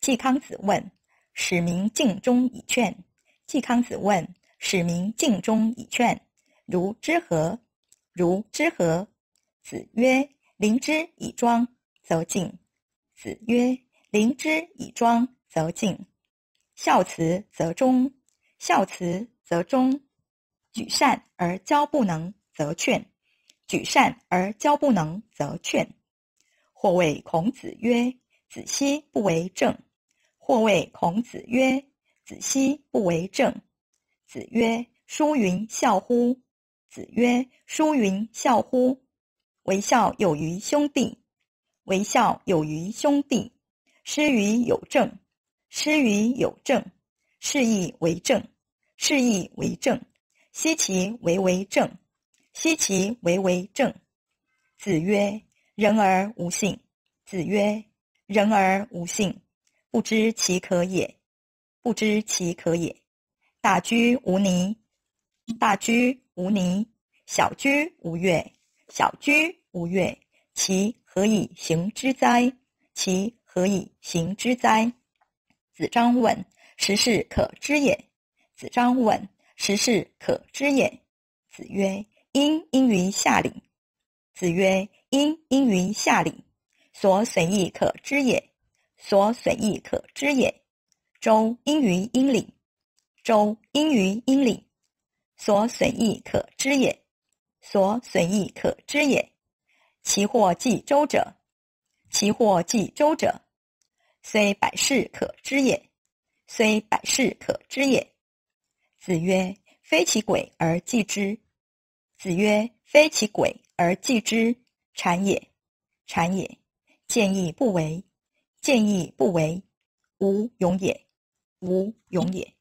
季康子问：“使民敬、忠以劝。”季康子问：“使民敬、忠以劝，如之何？如之何？”子曰：“临之以庄，则敬。”子曰：“临之以庄，则敬。孝慈则忠。孝慈则忠。举善而教不能，则劝。举善而教不能，则劝。或谓孔子曰：‘子奚不为政。’”或谓孔子曰：“子奚不为政。”子曰：“书云‘孝乎’。”子曰：“书云‘孝乎’。”为孝有于兄弟，为孝有于兄弟。失于有政，师于有政。是亦为政，是亦为政。奚其为为政？奚其为为政？子曰：“人而无信。”子曰：“人而无信。”不知其可也，不知其可也。大居无泥，大居无泥；小居无月，小居无月。其何以行之哉？其何以行之哉？子张问时事可知也。子张问时事可知也。子曰：因因于下礼。子曰：因因于下礼，所损意可知也。所损益可知也。周因于殷礼，周因于殷礼，所损益可知也，所损益可知也。其祸既周者，其祸既周者，虽百事可知也，虽百事可知也。子曰：“非其鬼而祭之。”子曰：“非其鬼而祭之，谄也，谄也。见义不为。”见义不为，无勇也；无勇也。